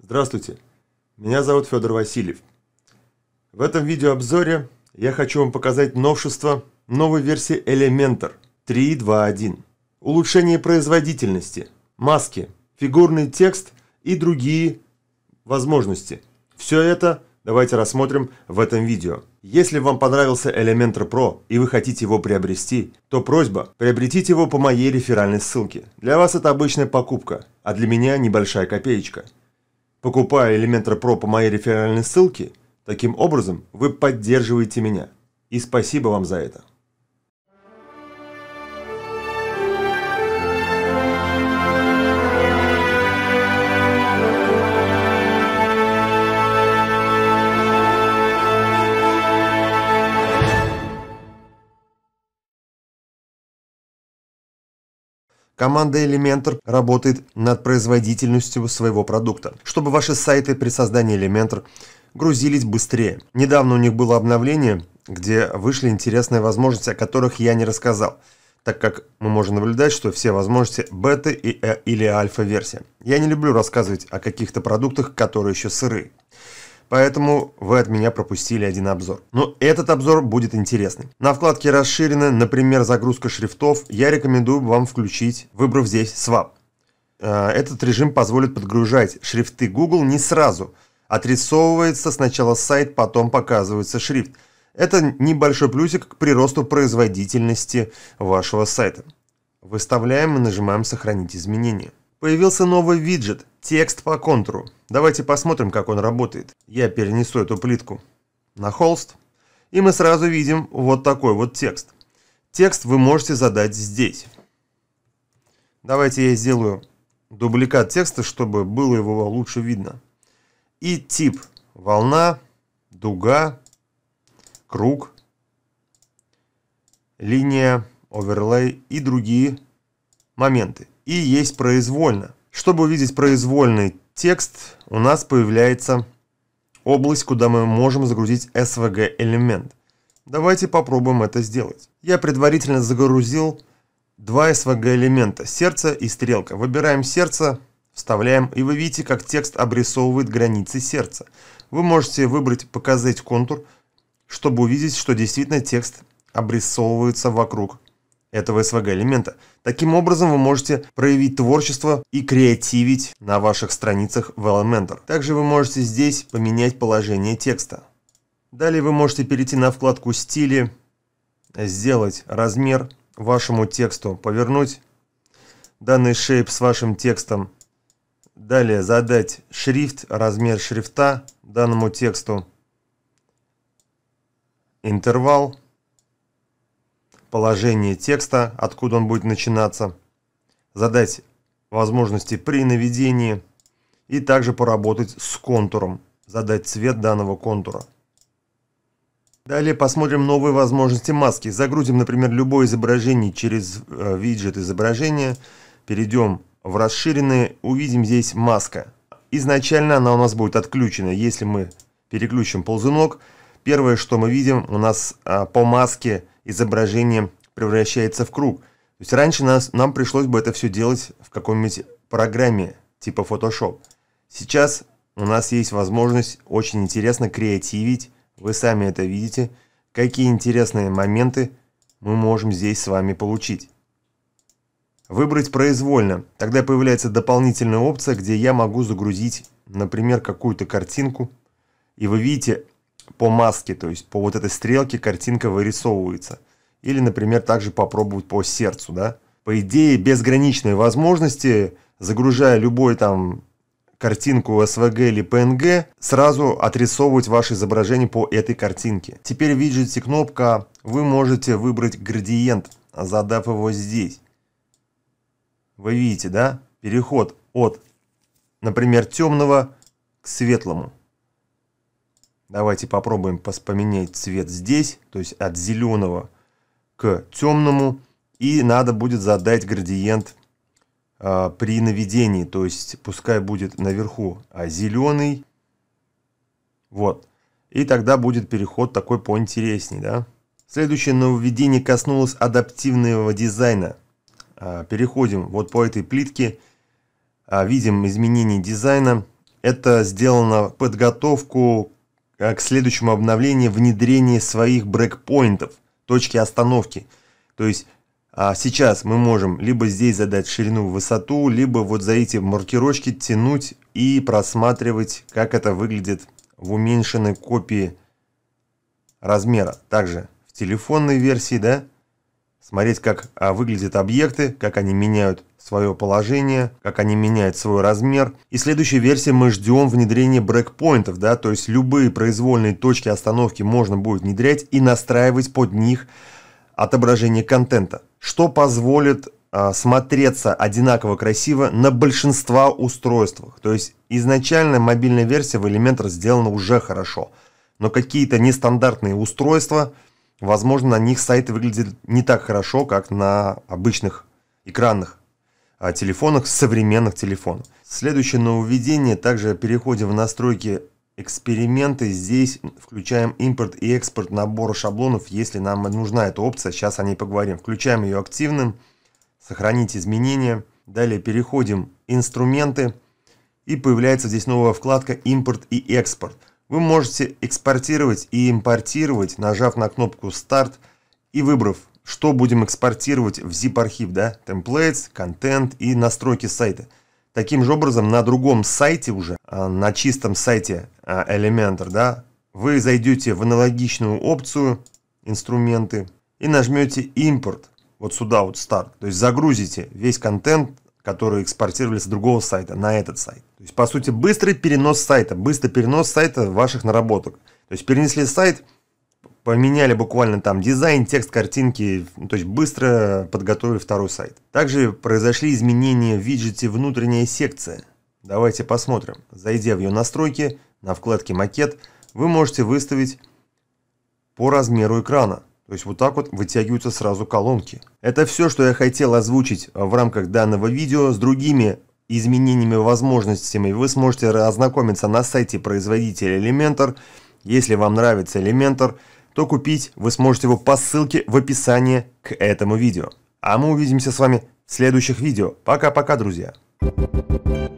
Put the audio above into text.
Здравствуйте, меня зовут Федор Васильев. В этом видеообзоре я хочу вам показать новшество новой версии Elementor 3.2.1. Улучшение производительности, маски, фигурный текст и другие возможности. Все это давайте рассмотрим в этом видео. Если вам понравился Elementor Pro и вы хотите его приобрести, то просьба, приобретите его по моей реферальной ссылке. Для вас это обычная покупка, а для меня небольшая копеечка – Покупая Elementor Pro по моей реферальной ссылке, таким образом вы поддерживаете меня. И спасибо вам за это. Команда Elementor работает над производительностью своего продукта, чтобы ваши сайты при создании Elementor грузились быстрее. Недавно у них было обновление, где вышли интересные возможности, о которых я не рассказал, так как мы можем наблюдать, что все возможности бета и, э, или альфа-версия. Я не люблю рассказывать о каких-то продуктах, которые еще сыры. Поэтому вы от меня пропустили один обзор. Но этот обзор будет интересный. На вкладке «Расширены», например, «Загрузка шрифтов» я рекомендую вам включить, выбрав здесь «Swap». Э, этот режим позволит подгружать шрифты Google не сразу. Отрисовывается сначала сайт, потом показывается шрифт. Это небольшой плюсик к приросту производительности вашего сайта. Выставляем и нажимаем «Сохранить изменения». Появился новый виджет Текст по контуру. Давайте посмотрим, как он работает. Я перенесу эту плитку на холст. И мы сразу видим вот такой вот текст. Текст вы можете задать здесь. Давайте я сделаю дубликат текста, чтобы было его лучше видно. И тип волна, дуга, круг, линия, оверлей и другие моменты. И есть произвольно. Чтобы увидеть произвольный текст, у нас появляется область, куда мы можем загрузить SVG элемент. Давайте попробуем это сделать. Я предварительно загрузил два SVG элемента, сердце и стрелка. Выбираем сердце, вставляем, и вы видите, как текст обрисовывает границы сердца. Вы можете выбрать «Показать контур», чтобы увидеть, что действительно текст обрисовывается вокруг этого СВГ-элемента. Таким образом, вы можете проявить творчество и креативить на ваших страницах в Elementor. Также вы можете здесь поменять положение текста. Далее вы можете перейти на вкладку «Стили», сделать размер вашему тексту, повернуть данный шейп с вашим текстом. Далее задать шрифт, размер шрифта данному тексту, интервал – положение текста, откуда он будет начинаться, задать возможности при наведении и также поработать с контуром, задать цвет данного контура. Далее посмотрим новые возможности маски. Загрузим, например, любое изображение через э, виджет изображения. Перейдем в расширенные, увидим здесь маска. Изначально она у нас будет отключена. Если мы переключим ползунок, Первое, что мы видим, у нас а, по маске изображение превращается в круг. То есть раньше нас, нам пришлось бы это все делать в каком-нибудь программе типа Photoshop. Сейчас у нас есть возможность очень интересно креативить, вы сами это видите, какие интересные моменты мы можем здесь с вами получить. Выбрать произвольно. Тогда появляется дополнительная опция, где я могу загрузить, например, какую-то картинку. И вы видите, по маске, то есть по вот этой стрелке картинка вырисовывается. Или, например, также попробовать по сердцу, да. По идее, безграничные возможности, загружая любой там картинку SVG или PNG, сразу отрисовывать ваше изображение по этой картинке. Теперь в виджете кнопка вы можете выбрать градиент, задав его здесь. Вы видите, да? Переход от, например, темного к светлому. Давайте попробуем поменять цвет здесь, то есть от зеленого к темному. И надо будет задать градиент э, при наведении, то есть пускай будет наверху а зеленый. Вот. И тогда будет переход такой поинтересней, да? Следующее нововведение коснулось адаптивного дизайна. А, переходим вот по этой плитке, а, видим изменение дизайна. Это сделано подготовку Э, к следующему обновлению внедрение своих брекпоинтов, точки остановки. То есть а сейчас мы можем либо здесь задать ширину, высоту, либо вот за эти маркировочки тянуть и просматривать, как это выглядит в уменьшенной копии размера. Также в телефонной версии, да, смотреть, как а, выглядят объекты, как они меняют свое положение, как они меняют свой размер. И в следующей версии мы ждем внедрения брейкпоинтов, да, то есть любые произвольные точки остановки можно будет внедрять и настраивать под них отображение контента, что позволит а, смотреться одинаково красиво на большинство устройствах. То есть изначально мобильная версия в Elementor сделана уже хорошо, но какие-то нестандартные устройства – Возможно, на них сайт выглядит не так хорошо, как на обычных экранных телефонах, современных телефонах. Следующее нововведение, также переходим в настройки эксперименты. Здесь включаем импорт и экспорт набора шаблонов, если нам нужна эта опция. Сейчас о ней поговорим. Включаем ее активным. Сохранить изменения. Далее переходим инструменты. И появляется здесь новая вкладка импорт и экспорт. Вы можете экспортировать и импортировать, нажав на кнопку старт и выбрав что будем экспортировать в zip-архив, да, templates, контент и настройки сайта. Таким же образом, на другом сайте уже, а, на чистом сайте а, Elementor, да, вы зайдете в аналогичную опцию «Инструменты» и нажмете «Импорт», вот сюда вот «Старт», то есть загрузите весь контент, который экспортировали с другого сайта на этот сайт. То есть, по сути, быстрый перенос сайта, быстрый перенос сайта ваших наработок. То есть, перенесли сайт – поменяли буквально там дизайн, текст, картинки, то есть быстро подготовили второй сайт. Также произошли изменения в виджете «Внутренняя секция». Давайте посмотрим. Зайдя в ее настройки, на вкладке «Макет», вы можете выставить по размеру экрана. То есть вот так вот вытягиваются сразу колонки. Это все, что я хотел озвучить в рамках данного видео. С другими изменениями возможностями вы сможете ознакомиться на сайте производителя Elementor. Если вам нравится Elementor – то купить вы сможете его по ссылке в описании к этому видео. А мы увидимся с вами в следующих видео. Пока-пока, друзья! Thank you.